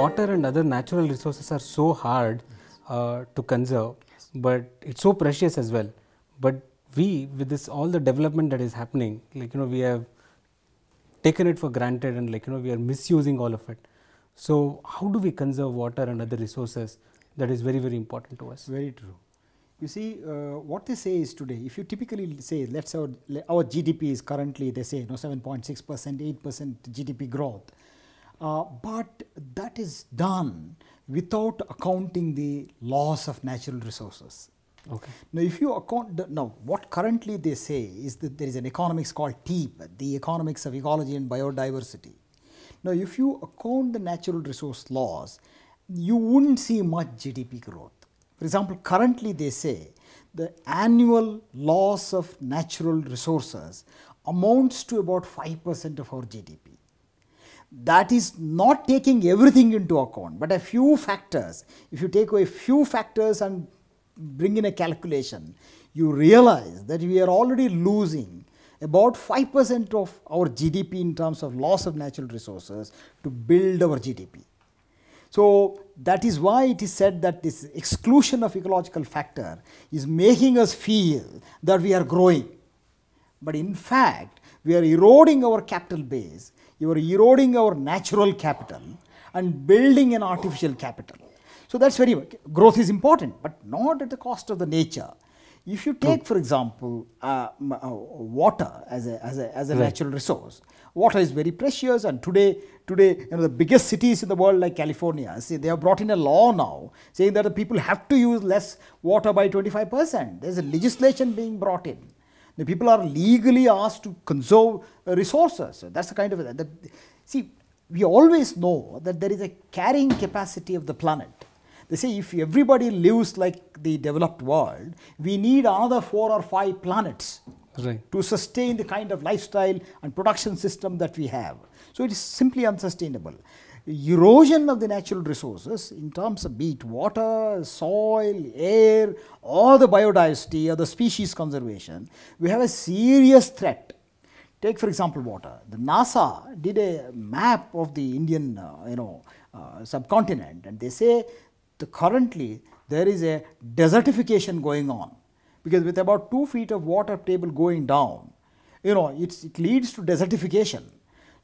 water and other natural resources are so hard uh, to conserve, but it's so precious as well. But we, with this all the development that is happening, like you know, we have taken it for granted and like you know, we are misusing all of it. So, how do we conserve water and other resources? That is very, very important to us. Very true. You see, uh, what they say is today, if you typically say, let's say our, our GDP is currently, they say, you know, 7.6 percent, 8 percent GDP growth. Uh, but that is done without accounting the loss of natural resources. Okay. Now, if you account, now what currently they say is that there is an economics called TEEP, the economics of ecology and biodiversity. Now, if you account the natural resource loss, you wouldn't see much GDP growth. For example, currently they say the annual loss of natural resources amounts to about 5% of our GDP that is not taking everything into account, but a few factors. If you take away few factors and bring in a calculation, you realize that we are already losing about 5% of our GDP in terms of loss of natural resources to build our GDP. So, that is why it is said that this exclusion of ecological factor is making us feel that we are growing. But in fact, we are eroding our capital base you are eroding our natural capital and building an artificial capital. So that's very growth is important, but not at the cost of the nature. If you take, hmm. for example, uh, uh, water as a, as a, as a right. natural resource, water is very precious. And today, today, you know, the biggest cities in the world, like California, see, they have brought in a law now saying that the people have to use less water by 25 percent. There's a legislation being brought in. The people are legally asked to conserve resources. That's the kind of that. See, we always know that there is a carrying capacity of the planet. They say if everybody lives like the developed world, we need another four or five planets right. to sustain the kind of lifestyle and production system that we have. So it is simply unsustainable erosion of the natural resources in terms of be it water, soil, air or the biodiversity or the species conservation, we have a serious threat. Take for example water. The NASA did a map of the Indian uh, you know uh, subcontinent and they say the currently there is a desertification going on because with about 2 feet of water table going down, you know, it leads to desertification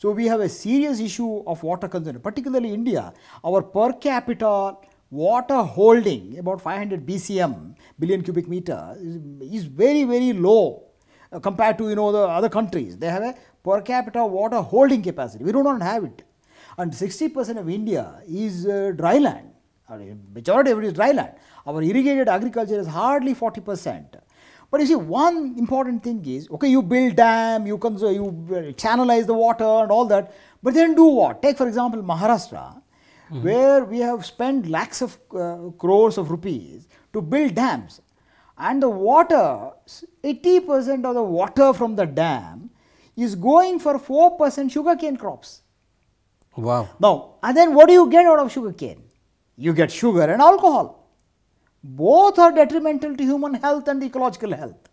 so, we have a serious issue of water consumption, particularly India. Our per capita water holding about 500 BCM, billion cubic meter is very, very low uh, compared to, you know, the other countries. They have a per capita water holding capacity. We do not have it. And 60% of India is uh, dry land, I mean, majority of it is dry land. Our irrigated agriculture is hardly 40 percent but you see, one important thing is, okay, you build dam, you, comes, you channelize the water and all that, but then do what? Take, for example, Maharashtra, mm-hmm. where we have spent lakhs of uh, crores of rupees to build dams. And the water, 80% of the water from the dam is going for 4% sugarcane crops. Wow. Now, and then what do you get out of sugarcane? You get sugar and alcohol. Both are detrimental to human health and ecological health.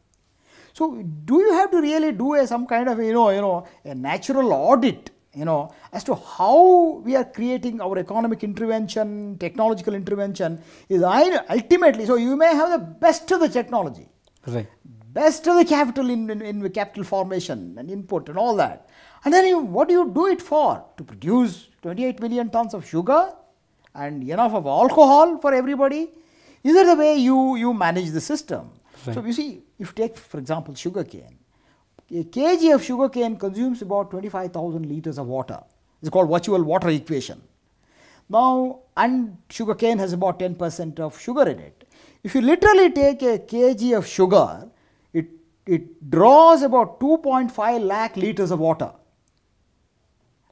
So, do you have to really do a, some kind of you know you know a natural audit you know as to how we are creating our economic intervention, technological intervention is I ultimately. So you may have the best of the technology, right? Best of the capital in, in, in capital formation and input and all that. And then you, what do you do it for? To produce 28 million tons of sugar and enough of alcohol for everybody these are the way you, you manage the system. Right. So you see, if you take, for example, sugarcane, a kg of sugarcane consumes about 25,000 liters of water. It's called virtual water equation. Now, and sugarcane has about 10% of sugar in it. If you literally take a kg of sugar, it, it draws about 2.5 lakh liters of water.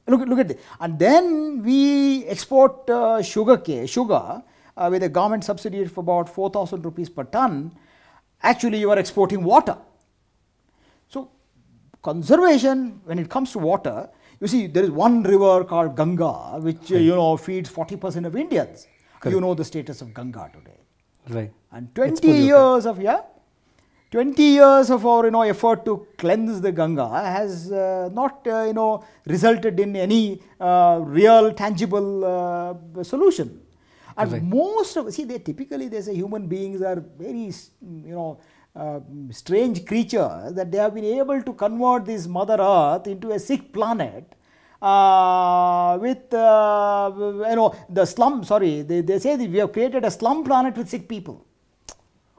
Look, look at this. And then we export uh, sugar, sugar uh, a government subsidy of about 4,000 rupees per ton, actually you are exporting water. So conservation, when it comes to water, you see there is one river called Ganga, which uh, you know feeds 40% of Indians. Correct. You know the status of Ganga today. Right. And 20 years of, yeah, 20 years of our you know effort to cleanse the Ganga has uh, not uh, you know resulted in any uh, real tangible uh, solution. And right. most of, see, they typically, they say human beings are very, you know, uh, strange creatures that they have been able to convert this mother earth into a sick planet uh, with, uh, you know, the slum, sorry, they, they say we have created a slum planet with sick people.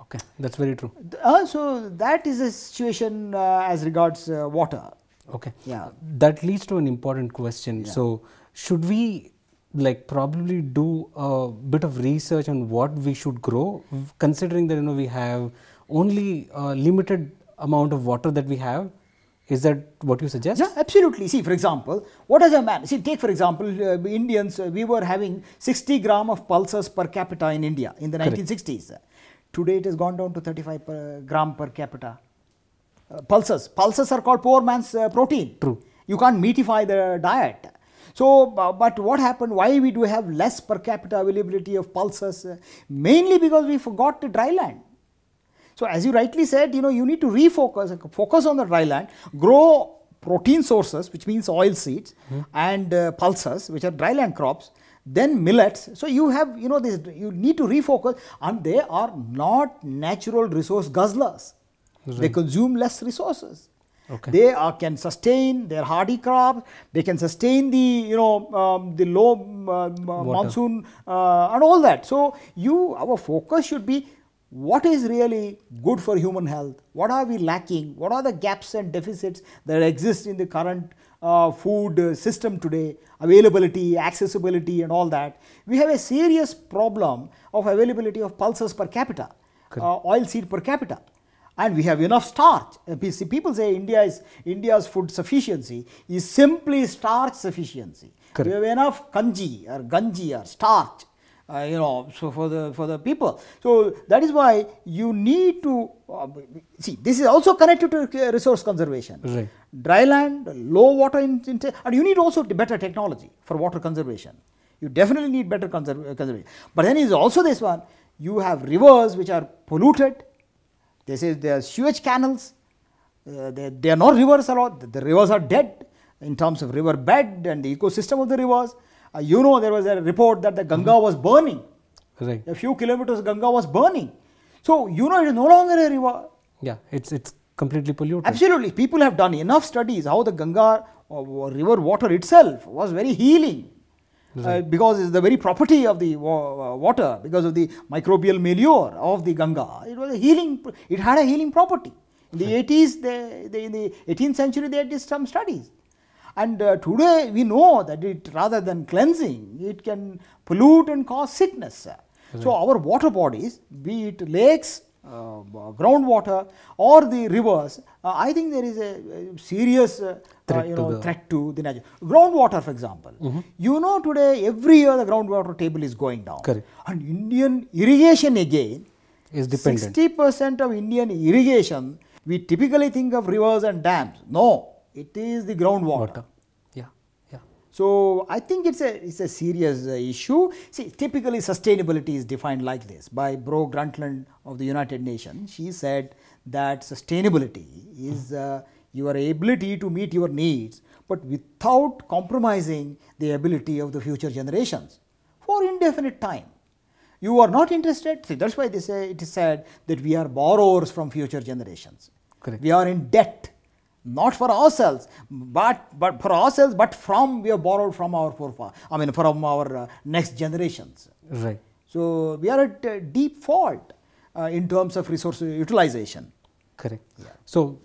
Okay, that's very true. Uh, so, that is a situation uh, as regards uh, water. Okay. Yeah. That leads to an important question. Yeah. So, should we like probably do a bit of research on what we should grow considering that you know we have only a limited amount of water that we have is that what you suggest? Yeah, absolutely. See, for example, what does a man, see, take for example, uh, Indians, uh, we were having 60 gram of pulses per capita in India in the 1960s. Today it has gone down to 35 gram per capita. Uh, pulses. Pulses are called poor man's uh, protein. True. You can't meatify the diet. So, but what happened, why we do have less per capita availability of pulses? Uh, mainly because we forgot the dry land. So, as you rightly said, you know, you need to refocus, uh, focus on the dry land, grow protein sources, which means oil seeds mm -hmm. and uh, pulses, which are dry land crops, then millets. So you have, you know, this you need to refocus, and they are not natural resource guzzlers. Right. They consume less resources. Okay. They are, can sustain their hardy crop. They can sustain the you know um, the low um, uh, monsoon uh, and all that. So you our focus should be what is really good for human health. What are we lacking? What are the gaps and deficits that exist in the current uh, food uh, system today? Availability, accessibility, and all that. We have a serious problem of availability of pulses per capita, uh, oil seed per capita and we have enough starch. Uh, people say India is India's food sufficiency is simply starch sufficiency. Correct. We have enough kanji or ganji or starch, uh, you know, so for the for the people. So that is why you need to uh, see. This is also connected to uh, resource conservation. Right. Dry land, low water intensity, and you need also better technology for water conservation. You definitely need better conserv conservation. But then is also this one. You have rivers which are polluted they say there are sewage canals, uh, are not rivers at all, the, the rivers are dead in terms of river bed and the ecosystem of the rivers. Uh, you know there was a report that the Ganga mm -hmm. was burning. Right. A few kilometers Ganga was burning. So you know it is no longer a river. Yeah, it's it's completely polluted. Absolutely. People have done enough studies how the Ganga or river water itself was very healing uh, because it's the very property of the uh, water, because of the microbial milieu of the Ganga. It was a healing, it had a healing property. In the 80s, in the 18th century, they did some studies. And uh, today, we know that it rather than cleansing, it can pollute and cause sickness. Right. So, our water bodies, be it lakes uh, groundwater or the rivers, uh, I think there is a, serious uh, threat, you know, to threat to the natural. Groundwater, for example, mm -hmm. you know today every year the groundwater table is going down. Correct. And Indian irrigation again is dependent. 60% of Indian irrigation, we typically think of rivers and dams. No, it is the groundwater. Water. So, I think it is a, it's a serious uh, issue. See, typically sustainability is defined like this by Bro Gruntland of the United Nations. She said that sustainability is uh, your ability to meet your needs, but without compromising the ability of the future generations for indefinite time. You are not interested, see that is why they say it is said that we are borrowers from future generations. Correct. We are in debt not for ourselves, but, but for ourselves, but from we have borrowed from our forefathers, I mean, from our uh, next generations. Right. So, we are at a deep fault uh, in terms of resource utilization. Correct. Yeah. So,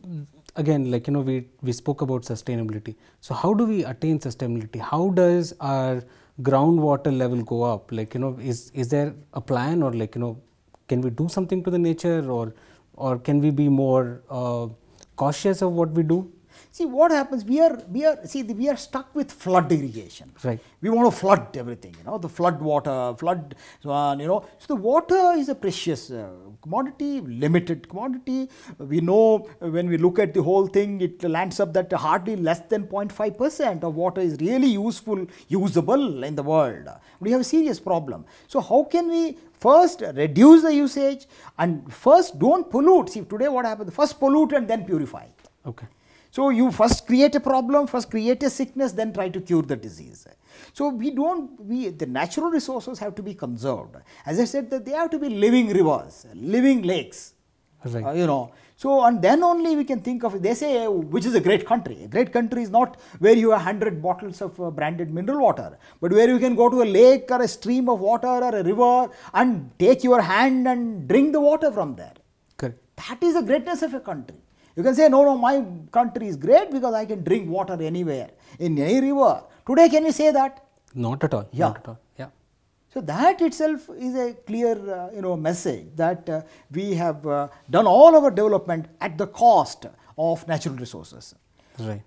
again, like you know, we, we spoke about sustainability. So, how do we attain sustainability? How does our groundwater level go up? Like, you know, is, is there a plan or like, you know, can we do something to the nature or, or can we be more uh, cautious of what we do See what happens? We are we are see we are stuck with flood irrigation. Right. We want to flood everything. You know the flood water, flood. you know so the water is a precious uh, commodity, limited commodity. We know when we look at the whole thing, it lands up that hardly less than 0.5 percent of water is really useful, usable in the world. We have a serious problem. So how can we first reduce the usage and first don't pollute? See today what happens? First pollute and then purify. Okay. So, you first create a problem, first create a sickness, then try to cure the disease. So, we do not, we, the natural resources have to be conserved. As I said that they have to be living rivers, living lakes, right. uh, you know. So, and then only we can think of, they say which is a great country. A great country is not where you have 100 bottles of uh, branded mineral water, but where you can go to a lake or a stream of water or a river and take your hand and drink the water from there. Correct. That is the greatness of a country. You can say, no, no, my country is great because I can drink water anywhere, in any river. Today, can you say that? Not at all. Yeah. Not at all. Yeah. So that itself is a clear, uh, you know, message that uh, we have uh, done all our development at the cost of natural resources. Right.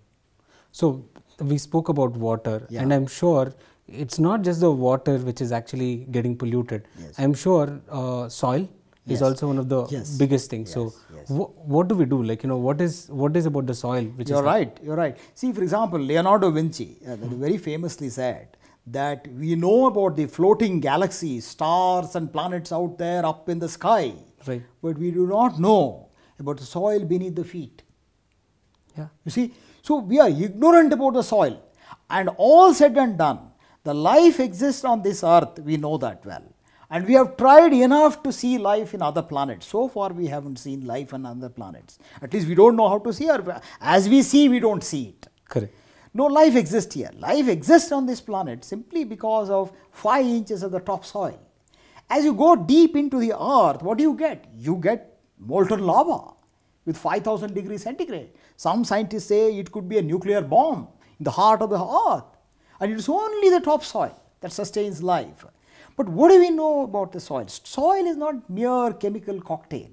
So we spoke about water, yeah. and I'm sure it's not just the water which is actually getting polluted. Yes. I'm sure uh, soil yes. is also one of the yes. biggest things. Yes. So, wh what do we do? Like, you know, what is what is about the soil? Which you're right. You're right. See, for example, Leonardo Vinci uh, very famously said that we know about the floating galaxies, stars, and planets out there up in the sky, right. but we do not know about the soil beneath the feet. Yeah. You see, so we are ignorant about the soil, and all said and done, the life exists on this earth. We know that well. And we have tried enough to see life in other planets. So far, we haven't seen life on other planets. At least we don't know how to see, as we see, we don't see it. Correct. No life exists here. Life exists on this planet simply because of 5 inches of the topsoil. As you go deep into the earth, what do you get? You get molten lava with 5000 degrees centigrade. Some scientists say it could be a nuclear bomb in the heart of the earth. And it is only the topsoil that sustains life. But what do we know about the soil? Soil is not mere chemical cocktail.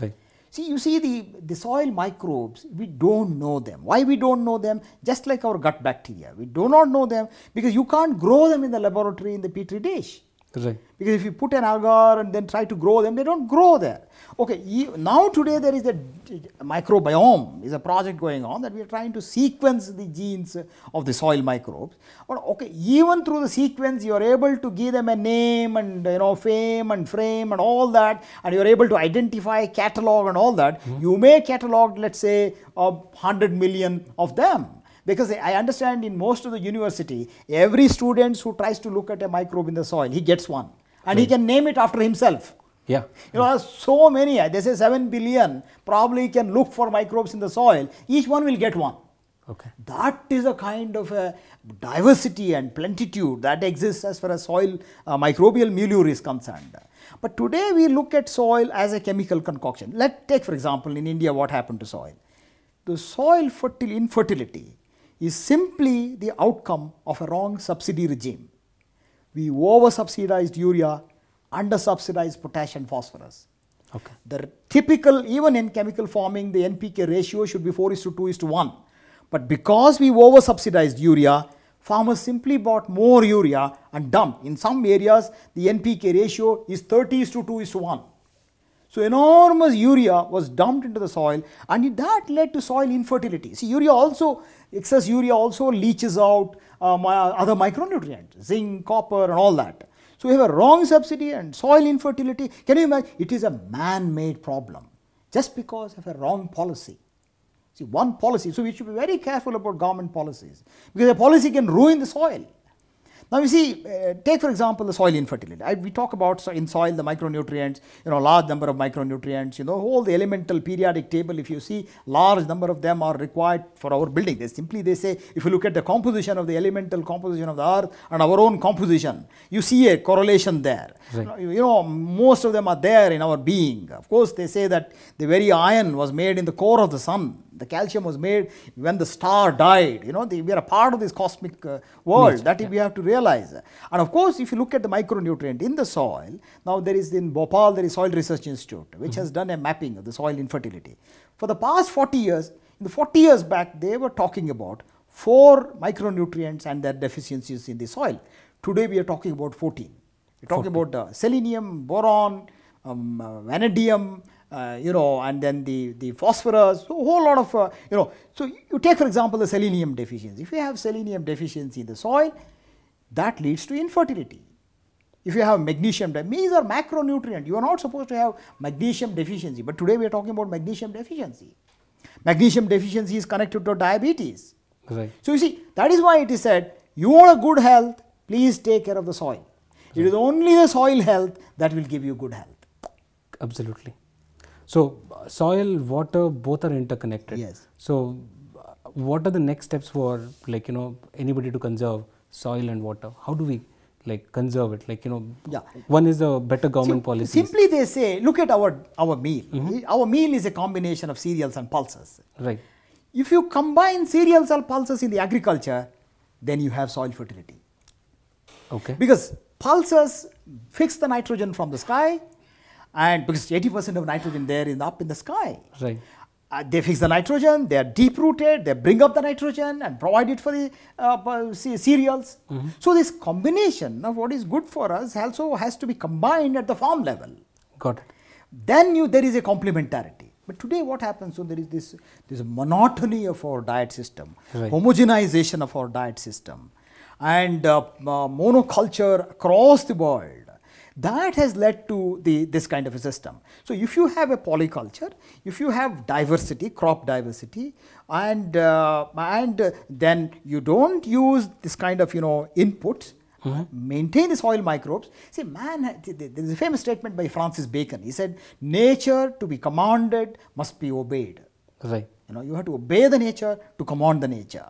Right. See, you see the, the soil microbes, we don't know them. Why we don't know them? Just like our gut bacteria. We do not know them because you can't grow them in the laboratory in the petri dish. Right. Because if you put an agar and then try to grow them, they don't grow there. Okay, now today there is a microbiome is a project going on that we are trying to sequence the genes of the soil microbes. But okay, even through the sequence, you are able to give them a name and you know fame and frame and all that, and you are able to identify, catalog and all that. Mm -hmm. You may catalog, let's say, a 100 million of them because I understand in most of the university, every student who tries to look at a microbe in the soil, he gets one. And right. he can name it after himself. Yeah. You know, so many, they say 7 billion probably can look for microbes in the soil. Each one will get one. Okay. That is a kind of a diversity and plentitude that exists as far as soil uh, microbial milieu is concerned. But today we look at soil as a chemical concoction. Let's take for example in India what happened to soil. The soil fertil infertility is simply the outcome of a wrong subsidy regime. We over subsidized urea, under subsidized potash and phosphorus. Okay. The typical, even in chemical farming, the NPK ratio should be 4 is to 2 is to 1. But because we over subsidized urea, farmers simply bought more urea and dumped. In some areas, the NPK ratio is 30 is to 2 is to 1. So enormous urea was dumped into the soil and that led to soil infertility. See urea also, excess urea also leaches out uh, uh, other micronutrients, zinc, copper and all that. So we have a wrong subsidy and soil infertility. Can you imagine? It is a man-made problem just because of a wrong policy. See one policy, so we should be very careful about government policies because a policy can ruin the soil. Now you see, uh, take for example the soil infertility. I, we talk about so in soil the micronutrients, you know, large number of micronutrients, you know, all the elemental periodic table, if you see, large number of them are required for our building. They simply, they say, if you look at the composition of the elemental composition of the earth and our own composition, you see a correlation there. Right. You know, most of them are there in our being. Of course, they say that the very iron was made in the core of the sun the calcium was made when the star died. You know, the, we are a part of this cosmic uh, world. Nature, that yeah. we have to realize. And of course, if you look at the micronutrient in the soil, now there is in Bhopal there is Soil Research Institute, which mm -hmm. has mm-hmm. done a mapping of the soil infertility. For the past 40 years, in the 40 years back, they were talking about four micronutrients and their deficiencies in the soil. Today we are talking about 14. We're talking 14. about uh, selenium, boron, um, uh, vanadium, uh, you know and then the, the phosphorus, a whole lot of uh, you know. So, you take for example, the selenium deficiency. If you have selenium deficiency in the soil that leads to infertility. If you have magnesium, these are macronutrient, you are not supposed to have magnesium deficiency, but today we are talking about magnesium deficiency. Magnesium deficiency is connected to diabetes. Right. So, you see that is why it is said you want a good health, please take care of the soil. Right. It is only the soil health that will give you good health. Absolutely. So, soil, water, both are interconnected. Yes. So, what are the next steps for like you know anybody to conserve soil and water? How do we like conserve it? Like you know, yeah. One is a better government policy. Simply, they say, look at our our meal. Mm -hmm. Our meal is a combination of cereals and pulses. Right. If you combine cereals and pulses in the agriculture, then you have soil fertility. Okay. Because pulses fix the nitrogen from the sky and because 80% of nitrogen there is up in the sky. Right. Uh, they fix the nitrogen, they are deep rooted, they bring up the nitrogen and provide it for the uh, cereals. Mm -hmm. So, this combination of what is good for us also has to be combined at the farm level. Got it. Then you, there is a complementarity. But today what happens? So, there is this, this monotony of our diet system, right. homogenization of our diet system and uh, monoculture across the world that has led to the, this kind of a system. So, if you have a polyculture, if you have diversity, crop diversity and, uh, and then you don't use this kind of, you know, input, Mm -hmm. maintain the soil microbes. See, man, there is a famous statement by Francis Bacon. He said, nature to be commanded must be obeyed. Right. You know, you have to obey the nature to command the nature.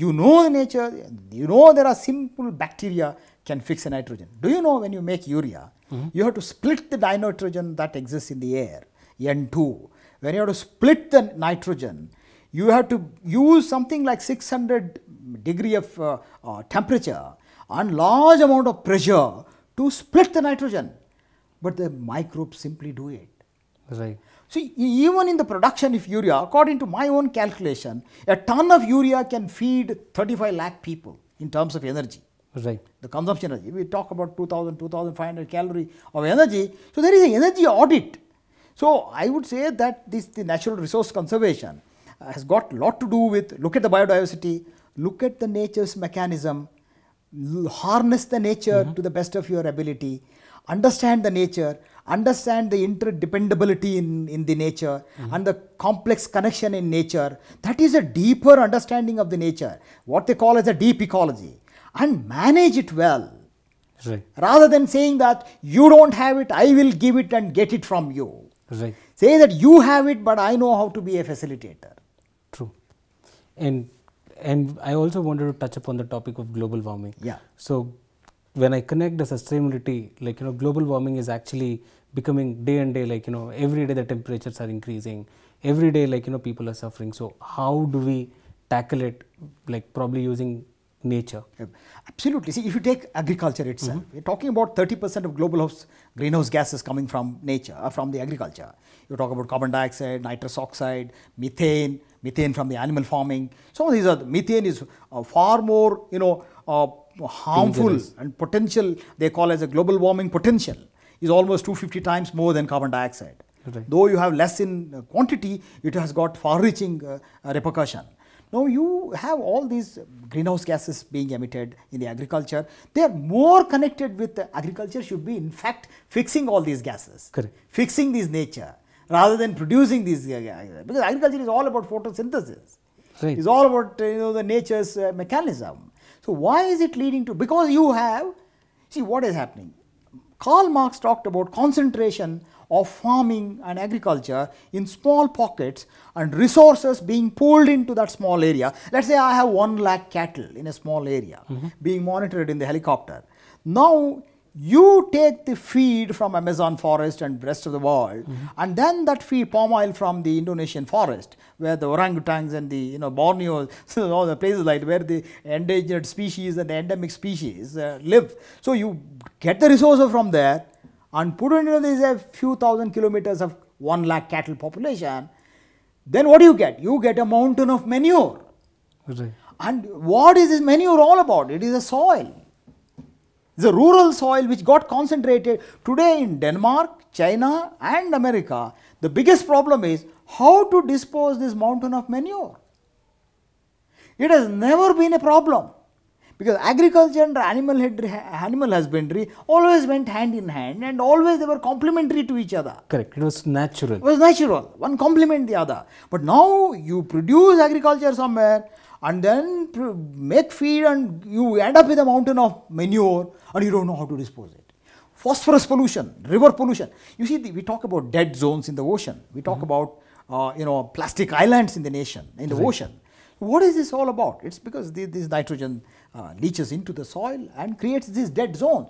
You know the nature, you know there are simple bacteria can fix a nitrogen. Do you know when you make urea, mm -hmm. you have to split the dinitrogen that exists in the air, N2. When you have to split the nitrogen, you have to use something like 600 degree of uh, uh, temperature and large amount of pressure to split the nitrogen. But the microbes simply do it. Right. See, even in the production of urea, according to my own calculation, a ton of urea can feed 35 lakh people in terms of energy. Right. The consumption energy. We talk about 2000, 2500 calorie of energy. So, there is an energy audit. So, I would say that this the natural resource conservation uh, has got a lot to do with look at the biodiversity, look at the nature's mechanism, harness the nature mm -hmm. to the best of your ability, understand the nature, understand the interdependability in, in the nature mm -hmm. and the complex connection in nature. That is a deeper understanding of the nature, what they call as a deep ecology and manage it well. Right. Rather than saying that you don't have it, I will give it and get it from you. Right. Say that you have it, but I know how to be a facilitator. True. And and I also wanted to touch upon the topic of global warming. Yeah. So when I connect the sustainability, like you know, global warming is actually becoming day and day, like you know, every day the temperatures are increasing. Every day, like you know, people are suffering. So how do we tackle it? Like probably using nature. Absolutely. See, if you take agriculture itself, mm -hmm. we're talking about 30% of global greenhouse gases coming from nature, uh, from the agriculture. You talk about carbon dioxide, nitrous oxide, methane, methane from the animal farming. Some of these are, methane is uh, far more, you know, uh, harmful Dangerous. and potential, they call as a global warming potential, is almost 250 times more than carbon dioxide. Right. Though you have less in uh, quantity, it has got far-reaching uh, uh, repercussion. Now, you have all these greenhouse gases being emitted in the agriculture. They are more connected with agriculture should be in fact fixing all these gases, Correct. fixing this nature rather than producing these uh, because agriculture is all about photosynthesis. Right. It's all about you know the nature's uh, mechanism. So, why is it leading to because you have see what is happening. Karl Marx talked about concentration of farming and agriculture in small pockets and resources being pulled into that small area. Let's say I have 1 lakh cattle in a small area mm -hmm. being monitored in the helicopter. Now, you take the feed from Amazon forest and rest of the world mm -hmm. and then that feed palm oil from the Indonesian forest where the orangutans and the you know Borneo all the places like where the endangered species and the endemic species uh, live. So you get the resources from there and put in there is a few thousand kilometers of 1 lakh cattle population, then what do you get? You get a mountain of manure. Right. And what is this manure all about? It is a soil. The rural soil which got concentrated today in Denmark, China and America, the biggest problem is how to dispose this mountain of manure. It has never been a problem because agriculture and animal, head, animal husbandry always went hand in hand and always they were complementary to each other. Correct, it was natural. It was natural, one complement the other. But now you produce agriculture somewhere and then make feed and you end up with a mountain of manure and you don't know how to dispose it. Phosphorus pollution, river pollution. You see, the, we talk about dead zones in the ocean. We talk mm -hmm. about, uh, you know, plastic islands in the nation, in the right. ocean. What is this all about? It's because the, this nitrogen uh, leaches into the soil and creates these dead zones.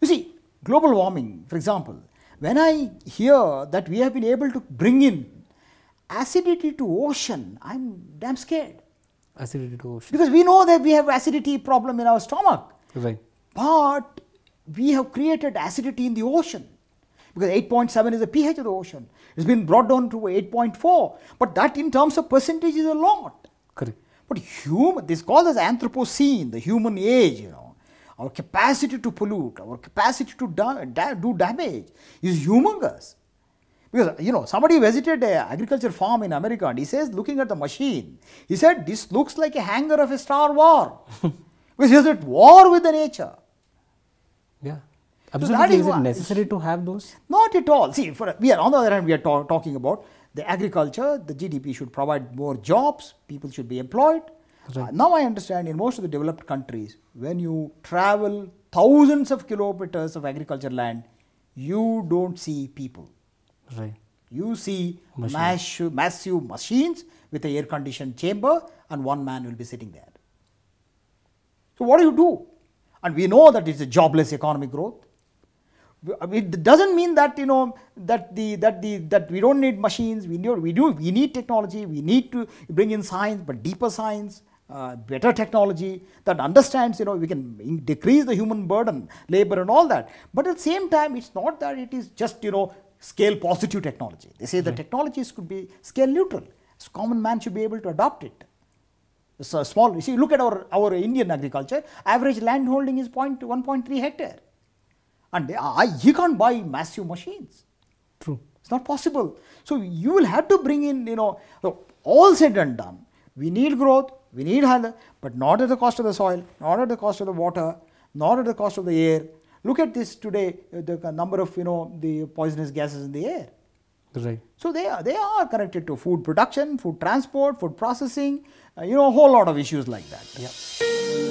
You see, global warming, for example, when I hear that we have been able to bring in acidity to ocean, I am damn scared. Acidity to ocean. Because we know that we have acidity problem in our stomach. Right. But we have created acidity in the ocean because 8.7 is the pH of the ocean. It's been brought down to 8.4, but that in terms of percentage is a lot. Correct. But human, this called as Anthropocene, the human age, you know, our capacity to pollute, our capacity to da da do damage is humongous. Because, you know, somebody visited an agriculture farm in America and he says, looking at the machine, he said, this looks like a hangar of a Star War. because he is at war with the nature. Yeah. Absolutely, so is, is it necessary to have those? Not at all. See, for, we are on the other hand, we are talking about the agriculture, the GDP should provide more jobs, people should be employed. Right. Uh, now I understand in most of the developed countries, when you travel thousands of kilometers of agriculture land, you don't see people. Right. You see massive, massive machines with an air-conditioned chamber and one man will be sitting there. So what do you do? And we know that it's a jobless economic growth it doesn't mean that you know that the that the that we don't need machines we need we do we need technology we need to bring in science but deeper science uh, better technology that understands you know we can decrease the human burden labor and all that but at the same time it's not that it is just you know scale positive technology they say the technologies could be scale neutral so common man should be able to adopt it so small you see look at our our indian agriculture average land holding is point 1.3 hectare and they, I, he can't buy massive machines. True. It's not possible. So you will have to bring in, you know, all said and done. We need growth, we need health, but not at the cost of the soil, not at the cost of the water, not at the cost of the air. Look at this today, uh, the number of, you know, the poisonous gases in the air. Right. So they are, they are connected to food production, food transport, food processing, uh, you know, a whole lot of issues like that. Yeah.